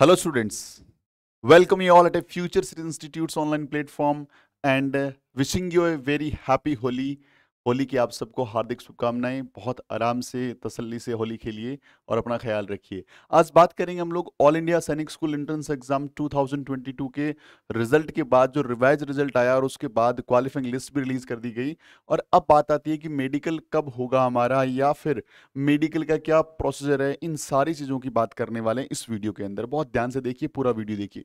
Hello students, welcome you all at a Future City Institute's online platform and uh, wishing you a very happy Holi Holi की आप सबको हार्दिक शुभकामनाएं बहुत आराम से तसल्ली से होली खेलिए और अपना ख्याल रखिए आज बात करेंगे हम लोग all India Sainik school entrance exam 2022 के रिजल्ट के बाद जो रिवाइज रिजल्ट आया और उसके बाद क्वालिफाइंग लिस्ट भी रिलीज कर दी गई और अब बात आती है कि मेडिकल कब होगा हमारा या फिर मेडिकल का क्या प्रोसीजर है इन सारी चीज़ों की बात करने वाले हैं इस वीडियो के अंदर बहुत ध्यान से देखिए पूरा वीडियो देखिए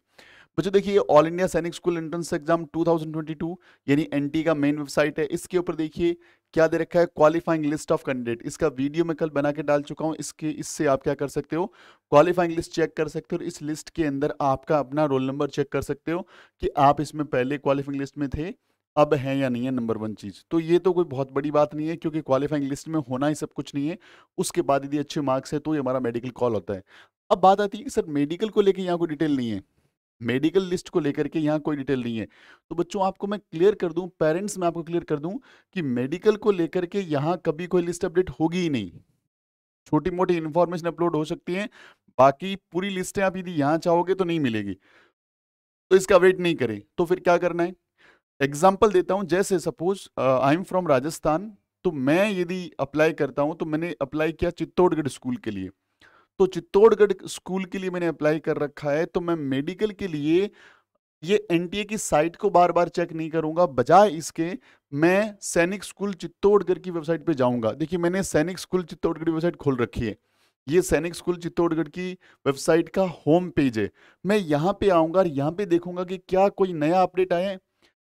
बच्चों देखिए all India Sainik school entrance exam 2022 यानी एनटी e का मेन वेबसाइट है इसके ऊपर देखिए क्या दे रखा है क्वालिफाइंग लिस्ट ऑफ कैंडिडेट इसका वीडियो मैं कल बना के डाल चुका हूँ इसके इससे आप क्या कर सकते हो क्वालिफाइंग लिस्ट चेक कर सकते हो और इस लिस्ट के अंदर आपका अपना रोल नंबर चेक कर सकते हो कि आप इसमें पहले क्वालिफाइंग लिस्ट में थे अब है या नहीं है नंबर वन चीज़ तो ये तो कोई बहुत बड़ी बात नहीं है क्योंकि क्वालिफाइंग लिस्ट में होना ही सब कुछ नहीं है उसके बाद यदि अच्छे मार्क्स है तो ये हमारा मेडिकल कॉल होता है अब बात आती है कि सर मेडिकल को लेकर यहाँ कोई डिटेल नहीं है मेडिकल लिस्ट को लेकर के यहाँ कोई डिटेल नहीं है तो बच्चों आपको मैं क्लियर कर दूँ पेरेंट्स मैं आपको क्लियर कर दूँ कि मेडिकल को लेकर के यहाँ कभी कोई लिस्ट अपडेट होगी ही नहीं छोटी मोटी इन्फॉर्मेशन अपलोड हो सकती है बाकी पूरी लिस्टें आप यदि यहाँ चाहोगे तो नहीं मिलेगी तो इसका वेट नहीं करें तो फिर क्या करना है एग्जाम्पल देता हूँ जैसे suppose I am from Rajasthan तो मैं यदि अप्लाई करता हूँ तो मैंने अप्लाई किया चित्तौड़गढ़ स्कूल के लिए तो चित्तौड़गढ़ स्कूल के लिए मैंने अप्लाई कर रखा है तो मैं मेडिकल के लिए ये एनटीए की साइट को बार बार चेक नहीं करूंगा बजाय इसके मैं सैनिक स्कूल चित्तौड़गढ़ की वेबसाइट पे जाऊंगा देखिए मैंने सैनिक स्कूल चित्तौड़गढ़ की वेबसाइट खोल रखी है ये सैनिक स्कूल चित्तौड़गढ़ की वेबसाइट का होम पेज है मैं यहाँ पे आऊंगा और यहाँ पे देखूंगा कि क्या कोई नया अपडेट आया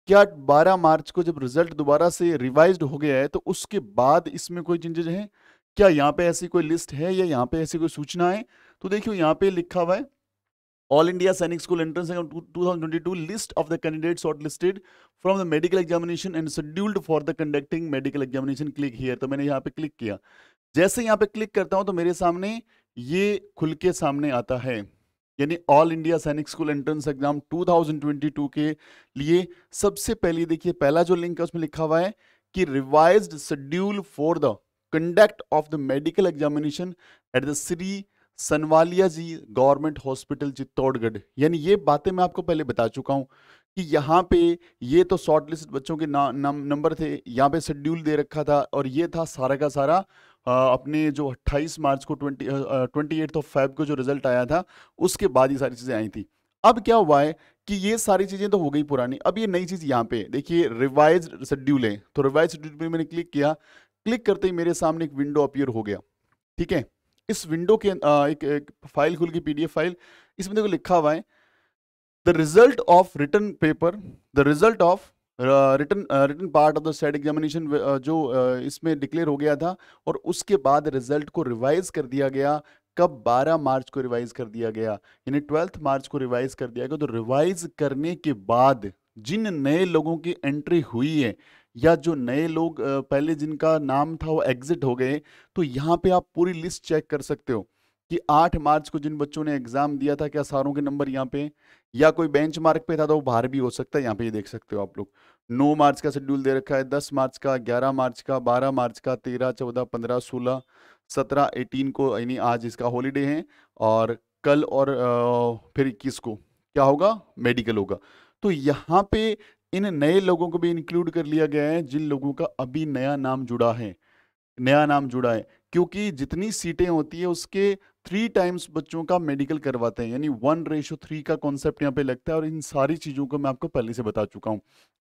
क्या बारह मार्च को जब रिजल्ट दोबारा से रिवाइज हो गया है तो उसके बाद इसमें कोई चेंजेज है क्या यहाँ पे ऐसी कोई लिस्ट है या यहाँ पे ऐसी कोई सूचना है तो देखियो यहाँ पे लिखा हुआ है all India Sainik school entrance exam 2022 list of the candidates short listed from the medical examination and scheduled for the conducting medical examination click here तो मैंने यहाँ पे क्लिक किया जैसे यहाँ पे क्लिक करता हूँ तो मेरे सामने ये खुल के सामने आता है यानी all India Sainik school entrance exam 2022 के लिए सबसे पहले देखिए पहला जो लिंक है उसमें लिखा हुआ है कि revise schedule for the conduct of the medical examination at the Sri Sanwaliya ji government hospital Chittorgarh यानी ये बातें मैं आपको पहले बता चुका हूँ कि यहाँ पे ये तो शॉर्ट लिस्ट बच्चों के ना, ना नंबर थे यहाँ पे शेड्यूल दे रखा था और ये था सारा का सारा आ, अपने जो 28 मार्च को 20 ट्वेंटी एट ऑफ फाइव को जो रिजल्ट आया था उसके बाद ये सारी चीज़ें आई थी अब क्या हुआ है कि ये सारी चीज़ें तो हो गई पुरानी अब ये नई चीज़ यहाँ पे देखिए रिवाइज शेड्यूल है तो रिवाइज शेड्यूल में मैंने क्लिक किया क्लिक करते ही मेरे सामने एक विंडो अपियर हो गया ठीक है इस विंडो के आ, एक, एक फाइल खुल गई पीडीएफ फाइल इसमें देखो लिखा हुआ है the result of return paper the result of return return part of the set examination जो uh, इसमें डिक्लेयर हो गया था और उसके बाद रिजल्ट को रिवाइज कर दिया गया कब 12 मार्च को रिवाइज कर दिया गया यानी ट्वेल्थ मार्च को रिवाइज कर दिया गया तो रिवाइज करने के बाद जिन नए लोगों की एंट्री हुई है या जो नए लोग पहले जिनका नाम था वो एग्जिट हो गए तो यहाँ पे आप पूरी लिस्ट चेक कर सकते हो कि 8 मार्च को जिन बच्चों ने एग्जाम दिया था क्या सारों के नंबर यहाँ पे या कोई बेंच मार्क पे था तो वो बाहर भी हो सकता है यहाँ पे ये देख सकते हो आप लोग 9 मार्च का शेड्यूल दे रखा है 10 मार्च का 11 मार्च का 12 मार्च का 13 14 15 16 17 18 को यानी आज इसका हॉलीडे है और कल और फिर इक्कीस को क्या होगा मेडिकल होगा तो यहाँ पे इन नए लोगों को भी इंक्लूड कर लिया गया है जिन लोगों का अभी नया नाम जुड़ा है नया नाम जुड़ा है क्योंकि जितनी सीटें होती है उसके थ्री टाइम्स बच्चों का मेडिकल करवाते हैं यानी वन रेशो थ्री का कॉन्सेप्ट यहाँ पे लगता है और इन सारी चीज़ों को मैं आपको पहले से बता चुका हूँ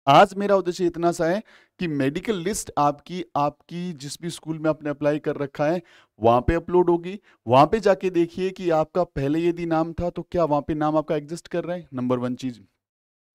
आज मेरा उद्देश्य इतना सा है कि मेडिकल लिस्ट आपकी आपकी जिस भी स्कूल में आपने अप्लाई कर रखा है वहां पे अपलोड होगी वहां पे जाके देखिए कि आपका पहले यदि नाम था तो क्या वहां पे नाम आपका एग्जिस्ट कर रहा है नंबर वन चीज़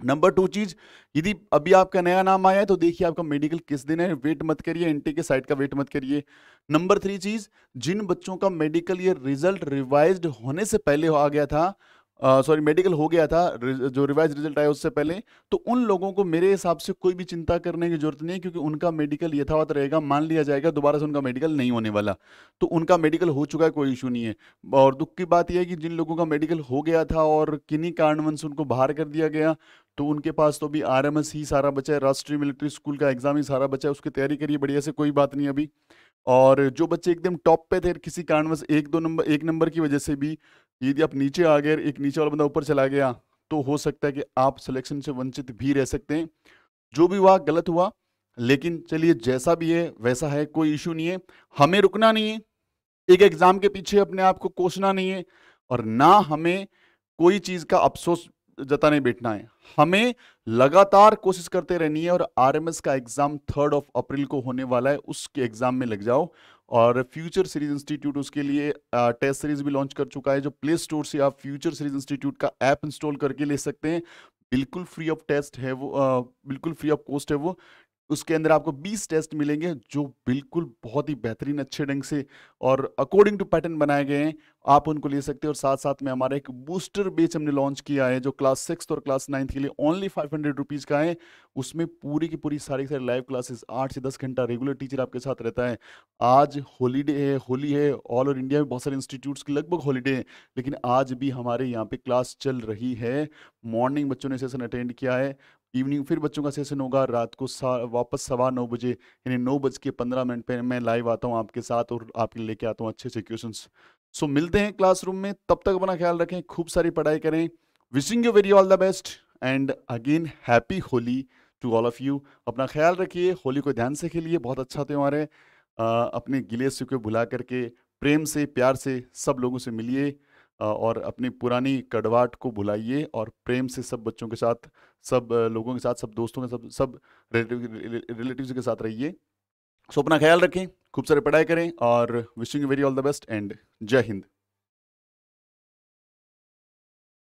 नंबर टू चीज यदि अभी आपका नया नाम आया है तो देखिए आपका मेडिकल किस दिन है वेट मत करिए एनटी के साइड का वेट मत करिए नंबर थ्री चीज जिन बच्चों का मेडिकल ये रिजल्ट रिवाइज्ड होने से पहले आ गया था सॉरी मेडिकल हो गया था जो रिवाइज रिजल्ट आया उससे पहले तो उन लोगों को मेरे हिसाब से कोई भी चिंता करने की जरूरत नहीं है क्योंकि उनका मेडिकल यथावत रहेगा मान लिया जाएगा दोबारा से उनका मेडिकल नहीं होने वाला तो उनका मेडिकल हो चुका है कोई इशू नहीं है और दुख की बात यह है कि जिन लोगों का मेडिकल हो गया था और किन्हीं कारणवंश उनको बाहर कर दिया गया तो उनके पास तो अभी आर ही सारा बचा है राष्ट्रीय मिलिट्री स्कूल का एग्जाम ही सारा बचा है उसकी तैयारी करिए बढ़िया से कोई बात नहीं अभी और जो बच्चे एकदम टॉप पे थे किसी कारणवश एक दो नंबर एक नंबर की वजह से भी यदि आप नीचे आ गए एक नीचे वाला बंदा ऊपर चला गया तो हो सकता है कि आप सिलेक्शन से वंचित भी रह सकते हैं जो भी हुआ गलत हुआ लेकिन चलिए जैसा भी है वैसा है कोई इश्यू नहीं है हमें रुकना नहीं है एक एग्जाम के पीछे अपने आप को कोसना नहीं है और ना हमें कोई चीज का अफसोस जताने बैठना है हमें लगातार कोशिश करते रहनी है और आरएमएस का एग्जाम थर्ड ऑफ अप्रैल को होने वाला है उसके एग्जाम में लग जाओ और फ्यूचर सीरीज इंस्टीट्यूट उसके लिए टेस्ट सीरीज भी लॉन्च कर चुका है जो प्ले स्टोर से आप फ्यूचर सीरीज इंस्टीट्यूट का ऐप इंस्टॉल करके ले सकते हैं बिल्कुल फ्री ऑफ टेस्ट है वो आ, बिल्कुल फ्री ऑफ कॉस्ट है वो उसके अंदर आपको 20 टेस्ट मिलेंगे जो बिल्कुल बहुत ही बेहतरीन अच्छे ढंग से और अकॉर्डिंग टू पैटर्न बनाए गए हैं आप उनको ले सकते हैं और साथ साथ में हमारा एक बूस्टर बेच हमने लॉन्च किया है जो क्लास सिक्स और क्लास नाइन्थ के लिए ओनली फाइव हंड्रेड रुपीज़ का है उसमें पूरी की पूरी सारी सारी लाइव क्लासेस आठ से दस घंटा रेगुलर टीचर आपके साथ रहता है आज होलीडे है होली है ऑल ओवर इंडिया में बहुत सारे इंस्टीट्यूट्स की लगभग हॉलीडे है लेकिन आज भी हमारे यहाँ पे क्लास चल रही है मॉर्निंग बच्चों ने सेशन अटेंड किया है इवनिंग फिर बच्चों का सेशन होगा रात को सा, वापस सवा नौ बजे यानी नौ बज के पंद्रह मिनट पे मैं लाइव आता हूँ आपके साथ और आपके लेके आता हूँ अच्छे से क्वेश्चन सो मिलते हैं क्लासरूम में तब तक अपना ख्याल रखें खूब सारी पढ़ाई करें wishing you very all the best and again happy Holi to all of you अपना ख्याल रखिए होली को ध्यान से खेलिए बहुत अच्छा त्यौहार है अपने गिले से को भुला करके प्रेम से प्यार से सब लोगों से मिलिए और अपनी पुरानी कड़वाट को भुलाइए और प्रेम से सब बच्चों के साथ सब लोगों के साथ सब दोस्तों के सब सब रिलेटिव के साथ रहिए सो अपना ख्याल रखें खूब सारे पढ़ाई करें और wishing very all the best and जय हिंद